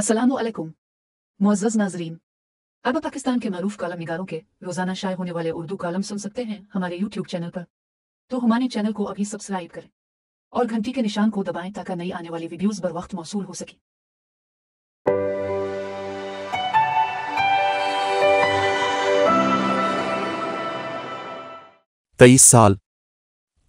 Aslam Moz नाजरीन अब पाकिस्तान के मरूफ कलम निगारों के रोजाना शायद होने वाले उर्दू कलम सुन सकते हैं हमारे यूट्यूब चैनल पर तो हमारे चैनल को अभी सब्सक्राइब करें और घंटी के निशान को दबाएं ताकि नई आने वाली वीडियोस बर वक्त मौसू हो सके तेईस साल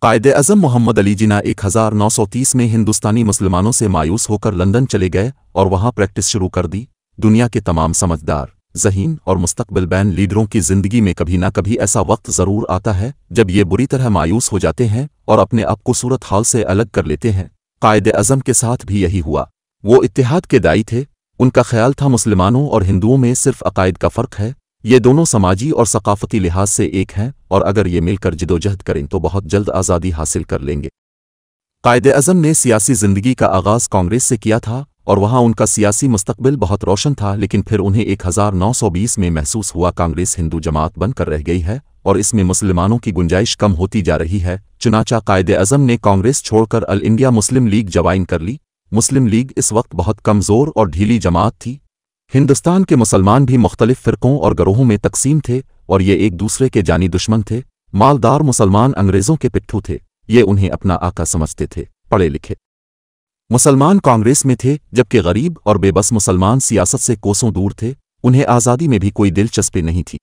कायद अजम मोहम्मद अली जिना 1930 में हिंदुस्तानी मुसलमानों से मायूस होकर लंदन चले गए और वहां प्रैक्टिस शुरू कर दी दुनिया के तमाम समझदार जहीन और मुस्तबिल बैन लीडरों की जिंदगी में कभी ना कभी ऐसा वक्त ज़रूर आता है जब ये बुरी तरह मायूस हो जाते हैं और अपने आप को सूरत हाल से अलग कर लेते हैं कायद अजम के साथ भी यही हुआ वो इतिहाद के दाई थे उनका ख्याल था मुसलमानों और हिंदुओं में सिर्फ अकायद का फ़र्क है ये दोनों समाजी और सकाफती लिहाज से एक हैं और अगर ये मिलकर जिदोजहद करें तो बहुत जल्द आज़ादी हासिल कर लेंगे कायद अजम ने सियासी जिंदगी का आगाज़ कांग्रेस से किया था और वहां उनका सियासी मुस्तबिल बहुत रोशन था लेकिन फिर उन्हें 1920 में महसूस हुआ कांग्रेस हिंदू जमात बनकर रह गई है और इसमें मुसलमानों की गुंजाइश कम होती जा रही है चुनाचा कायद अजम ने कांग्रेस छोड़कर अल इंडिया मुस्लिम लीग जवाइन कर ली मुस्लिम लीग इस वक्त बहुत कमज़ोर और ढीली जमात थी हिंदुस्तान के मुसलमान भी मुख्तलिफ फ़िरक़ों और गरोहों में तकसीम थे और ये एक दूसरे के जानी दुश्मन थे मालदार मुसलमान अंग्रेज़ों के पिट्ठू थे ये उन्हें अपना आका समझते थे पढ़े लिखे मुसलमान कांग्रेस में थे जबकि गरीब और बेबस मुसलमान सियासत से कोसों दूर थे उन्हें आज़ादी में भी कोई दिलचस्पी नहीं थी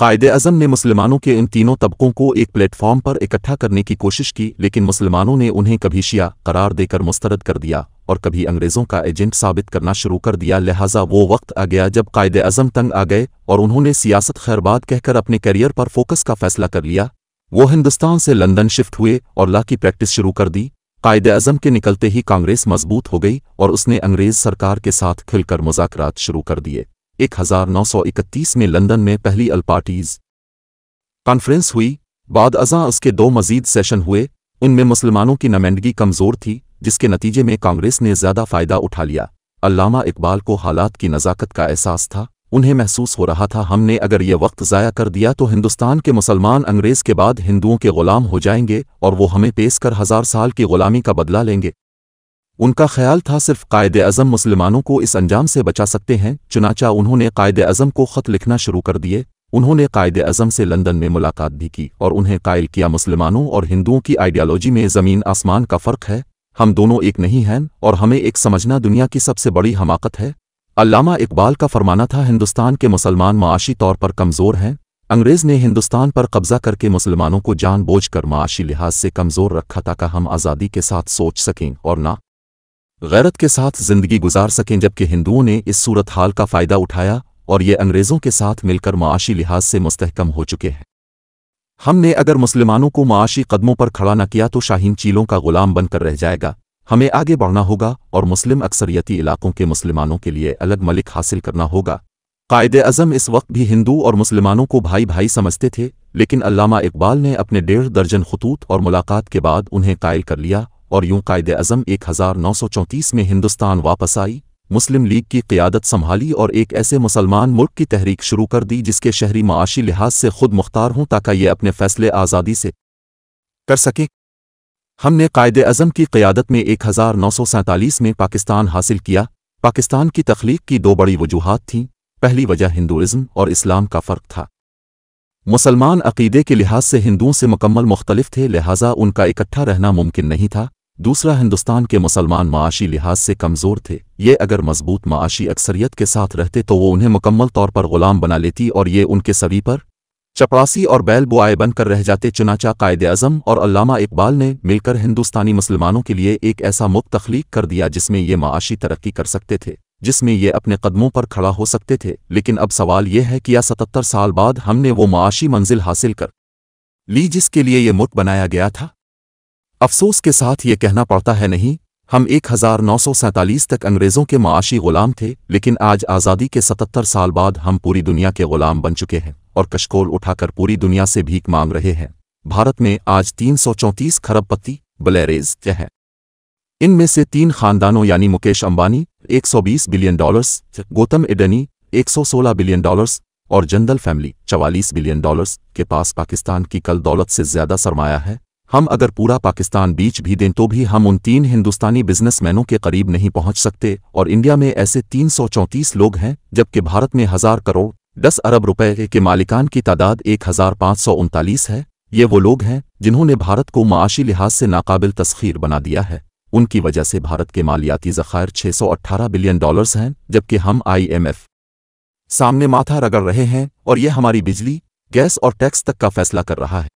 कायद अजम ने मुसलमानों के इन तीनों तबकों को एक प्लेटफॉर्म पर इकट्ठा करने की कोशिश की लेकिन मुसलमानों ने उन्हें कभी शिया करार देकर मुस्तरद कर दिया और कभी अंग्रेज़ों का एजेंट साबित करना शुरू कर दिया लिहाजा वो वक्त आ गया जब कायद अजम तंग आ गए और उन्होंने सियासत खैरबाद कहकर अपने करियर पर फोकस का फैसला कर लिया वो हिंदुस्तान से लंदन शिफ्ट हुए और ला की प्रैक्टिस शुरू कर दी कायद अजम के निकलते ही कांग्रेस मजबूत हो गई और उसने अंग्रेज़ सरकार के साथ खिलकर मुजाकरात शुरू कर दिए 1931 में लंदन में पहली अल पार्टीज कॉन्फ्रेंस हुई बाद अजा उसके दो मजीद सेशन हुए उनमें मुसलमानों की नमेंडगी कमज़ोर थी जिसके नतीजे में कांग्रेस ने ज़्यादा फ़ायदा उठा लिया अलामा इकबाल को हालात की नज़ाकत का एहसास था उन्हें महसूस हो रहा था हमने अगर ये वक्त ज़ाया कर दिया तो हिंदुस्तान के मुसलमान अंग्रेज़ के बाद हिंदुओं के ग़ुलाम हो जाएंगे और वो हमें पेश कर हज़ार साल की ग़ुलामी का बदला लेंगे उनका ख्याल था सिर्फ कायद अज़म मुसलमानों को इस अंजाम से बचा सकते हैं चुनाचा उन्होंने कायद अज़म को ख़त लिखना शुरू कर दिए उन्होंने कायद अज़म से लंदन में मुलाकात भी की और उन्हें कायल किया मुसलमानों और हिंदुओं की आइडियालॉजी में ज़मीन आसमान का फ़र्क है हम दोनों एक नहीं हैं और हमें एक समझना दुनिया की सबसे बड़ी हमाकत है अलामा इकबाल का फरमाना था हिंदुस्तान के मुसलमान माशी तौर पर कमज़ोर हैं अंग्रेज़ ने हिंदुस्तान पर कब्ज़ा करके मुसलमानों को जानबूझकर माशी लिहाज से कमज़ोर रखा ताकि हम आज़ादी के साथ सोच सकें और ना गैरत के साथ जिंदगी गुजार सकें जबकि हिंदुओं ने इस सूरत हाल का फ़ायदा उठाया और ये अंग्रेज़ों के साथ मिलकर माशी लिहाज से मुस्तकम हो चुके हैं हमने अगर मुसलमानों को माशी कदमों पर खड़ा न किया तो शाहीन चीलों का गुलाम बनकर रह जाएगा हमें आगे बढ़ना होगा और मुस्लिम अक्सरियती इलाकों के मुसलमानों के लिए अलग मलिक हासिल करना होगा कायद अजम इस वक्त भी हिंदू और मुसलमानों को भाई भाई समझते थे लेकिन अलामा इकबाल ने अपने डेढ़ दर्जन खतूत और मुलाकात के बाद उन्हें कायल कर लिया और यूं कायद अजम एक में हिंदुस्तान वापस आई मुस्लिम लीग की क़्यादत संभाली और एक ऐसे मुसलमान मुल्क की तहरीक शुरू कर दी जिसके शहरी माशी लिहाज से खुद मुख्तार हों ताकि ये अपने फैसले आज़ादी से कर सकें हमने कायद अजम की क़्यादत में एक हज़ार नौ सौ सैंतालीस में पाकिस्तान हासिल किया पाकिस्तान की तख्लीक की दो बड़ी वजूहत थीं पहली वजह हिंदुज़म और इस्लाम का फ़र्क था मुसलमान अकीदे के लिहाज से हिंदुओं से मुकम्मल मुख्तलिफ थे लिहाजा उनका इकट्ठा रहना मुमकिन नहीं था दूसरा हिंदुस्तान के मुसलमान माशी लिहाज से कमज़ोर थे ये अगर मजबूत माशी अक्सरियत के साथ रहते तो वो उन्हें मुकम्मल तौर पर गुलाम बना लेती और ये उनके सभी पर चपरासी और बैल बुआए बनकर रह जाते चुनाचा कायद अजम और अलामा इकबाल ने मिलकर हिंदुस्तानी मुसलमानों के लिए एक ऐसा मुख तख्लीक कर दिया जिसमें ये माशी तरक्की कर सकते थे जिसमें ये अपने कदमों पर खड़ा हो सकते थे लेकिन अब सवाल यह है कि या सतहत्तर साल बाद हमने वो माशी मंजिल हासिल कर ली जिसके लिए ये मुठ बनाया गया था अफसोस के साथ ये कहना पड़ता है नहीं हम एक तक अंग्रेज़ों के माशी ग़ुलाम थे लेकिन आज आज़ादी के 77 साल बाद हम पूरी दुनिया के ग़ुलाम बन चुके हैं और कशकोल उठाकर पूरी दुनिया से भीख मांग रहे हैं भारत में आज तीन खरब पत्ती बलेरेज हैं इनमें से तीन खानदानों यानी Mukesh Ambani 120 billion dollars Gautam Adani 116 billion dollars और जंदल फैमिली 44 बिलियन डॉलर्स के पास पाकिस्तान की कल दौलत से ज्यादा सरमाया है हम अगर पूरा पाकिस्तान बीच भी दें तो भी हम उन तीन हिंदुस्तानी बिजनेसमैनों के करीब नहीं पहुंच सकते और इंडिया में ऐसे तीन लोग हैं जबकि भारत में हजार करोड़ दस अरब रुपए के मालिकान की तादाद एक है ये वो लोग हैं जिन्होंने भारत को माशी लिहाज से नाकबिल तस्खीर बना दिया है उनकी वजह से भारत के मालियाती जखायर 618 बिलियन डॉलर्स हैं जबकि हम आईएमएफ सामने माथा रगड़ रहे हैं और यह हमारी बिजली गैस और टैक्स तक का फैसला कर रहा है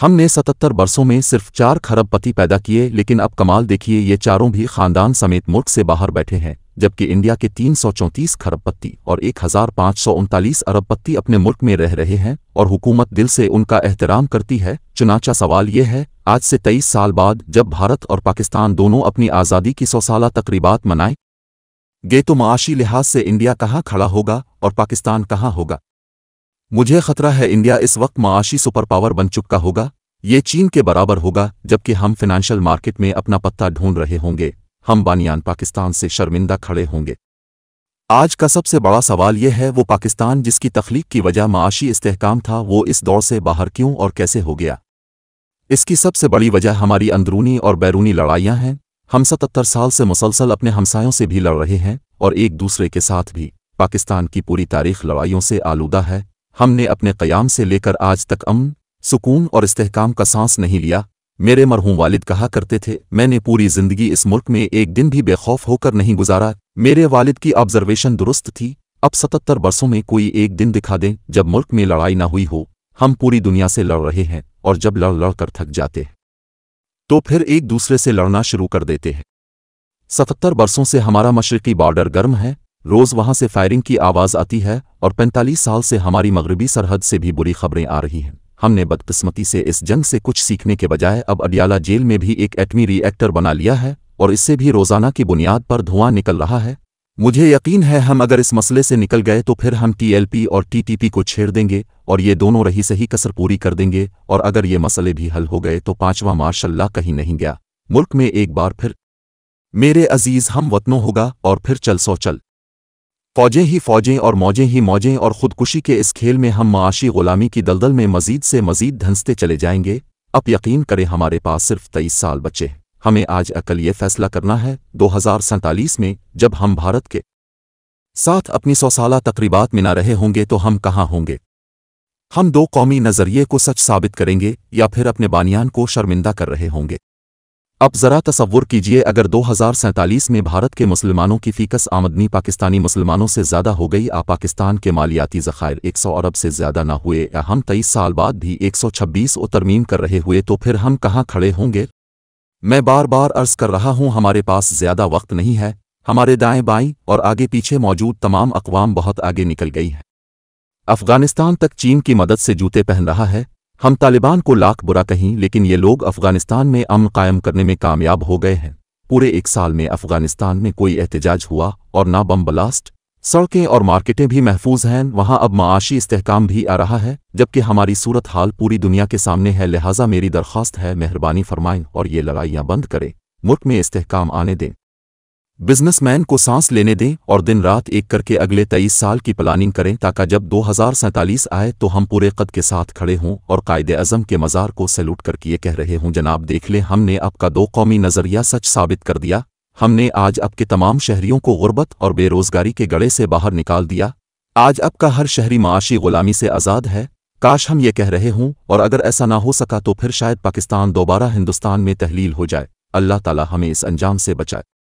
हमने सतहत्तर बरसों में सिर्फ चार पति पैदा किए लेकिन अब कमाल देखिए ये चारों भी खानदान समेत मुल्क से बाहर बैठे हैं जबकि इंडिया के तीन सौ चौंतीस खरबपति और एक हजार पाँच सौ उनतालीस पत्ती अपने मुल्क में रह रहे हैं और हुकूमत दिल से उनका एहतराम करती है चुनाचा सवाल ये है आज से तेईस साल बाद जब भारत और पाकिस्तान दोनों अपनी आज़ादी की सौ साल तकरीबात मनाए गे तो माशी लिहाज से इंडिया कहाँ खड़ा होगा और पाकिस्तान कहाँ होगा मुझे खतरा है इंडिया इस वक्त माशी सुपर पावर बन चुका होगा ये चीन के बराबर होगा जबकि हम फिनेंशियल मार्केट में अपना पत्ता ढूंढ रहे होंगे हम बानियान पाकिस्तान से शर्मिंदा खड़े होंगे आज का सबसे बड़ा सवाल यह है वो पाकिस्तान जिसकी तख्लीक की वजह माशी इस्तेकाम था वो इस दौर से बाहर क्यों और कैसे हो गया इसकी सबसे बड़ी वजह हमारी अंदरूनी और बैरूनी लड़ाइयाँ हैं हम सतहत्तर साल से मुसलसल अपने हमसायों से भी लड़ रहे हैं और एक दूसरे के साथ भी पाकिस्तान की पूरी तारीख लड़ाइयों से आलूदा है हमने अपने क़याम से लेकर आज तक अमन सुकून और इस्तेकाम का सांस नहीं लिया मेरे मरहूम वालिद कहा करते थे मैंने पूरी ज़िंदगी इस मुल्क में एक दिन भी बेखौफ होकर नहीं गुजारा मेरे वालिद की ऑब्जर्वेशन दुरुस्त थी अब सतहत्तर बरसों में कोई एक दिन दिखा दें जब मुल्क में लड़ाई ना हुई हो हम पूरी दुनिया से लड़ रहे हैं और जब लड़ लड़ कर थक जाते हैं तो फिर एक दूसरे से लड़ना शुरू कर देते हैं सतहत्तर बरसों से हमारा मशरकी बॉर्डर गर्म है रोज़ वहां से फायरिंग की आवाज़ आती है और 45 साल से हमारी मगरबी सरहद से भी बुरी खबरें आ रही हैं हमने बदकिस्मती से इस जंग से कुछ सीखने के बजाय अब अडियाला जेल में भी एक एटमी रिएक्टर बना लिया है और इससे भी रोज़ाना की बुनियाद पर धुआं निकल रहा है मुझे यकीन है हम अगर इस मसले से निकल गए तो फिर हम टीएलपी और टीटीपी को छेड़ देंगे और ये दोनों रही सही कसर पूरी कर देंगे और अगर ये मसले भी हल हो गए तो पांचवा मार्शल्ला कहीं नहीं गया मुल्क में एक बार फिर मेरे अजीज हम वतनों होगा और फिर चल सो चल फौजें ही फौजें और मौजें ही मौजें और खुदकुशी के इस खेल में हम माशी गुलामी की दलदल में मजीद से मजीद धंसते चले जाएंगे अब यकीन करें हमारे पास सिर्फ तेईस साल बचे हमें आज अकल ये फैसला करना है दो में जब हम भारत के साथ अपनी सौ साल तकरीबात में ना रहे होंगे तो हम कहाँ होंगे हम दो कौमी नज़रिए को सच साबित करेंगे या फिर अपने बानियान को शर्मिंदा कर रहे होंगे अब ज़रा तस्वुर कीजिए अगर दो में भारत के मुसलमानों की फ़ीकस आमदनी पाकिस्तानी मुसलमानों से ज़्यादा हो गई आ पाकिस्तान के मालियाती ज़ख़ायर एक सौ अरब से ज़्यादा ना हुए या हम तेईस साल बाद भी एक सौ छब्बीस ओ तरमीम कर रहे हुए तो फिर हम कहाँ खड़े होंगे मैं बार बार अर्ज़ कर रहा हूँ हमारे पास ज़्यादा वक्त नहीं है हमारे दाएं बाएं और आगे पीछे मौजूद तमाम अकवाम बहुत आगे निकल गई हैं अफ़गानिस्तान तक चीन की मदद से जूते पहन रहा है हम तालिबान को लाख बुरा कहीं लेकिन ये लोग अफगानिस्तान में अम कायम करने में कामयाब हो गए हैं पूरे एक साल में अफगानिस्तान में कोई एहतजाज हुआ और ना बम ब्लास्ट सड़कें और मार्केटें भी महफूज हैं वहां अब माशी इस्तेकाम भी आ रहा है जबकि हमारी सूरत हाल पूरी दुनिया के सामने है लिहाजा मेरी दरख्वास्त है मेहरबानी फरमाएं और ये लड़ाइयां बंद करें मुल्क में इस्तेकाम आने दें बिजनेसमैन को सांस लेने दें और दिन रात एक करके अगले तेईस साल की प्लानिंग करें ताकि जब दो आए तो हम पूरे कद के साथ खड़े हों और कायद अजम के मज़ार को सैल्यूट करके ये कह रहे हों जनाब देख लें हमने आपका दो कौमी नज़रिया सच साबित कर दिया हमने आज आपके तमाम शहरियों को ग़ुरबत और बेरोज़गारी के गड़े से बाहर निकाल दिया आज अब का हर शहरी माशी गुलामी से आज़ाद है काश हम ये कह रहे हों और अगर ऐसा ना हो सका तो फिर शायद पाकिस्तान दोबारा हिंदुस्तान में तहलील हो जाए अल्लाह ताला हमें इस अंजाम से बचाए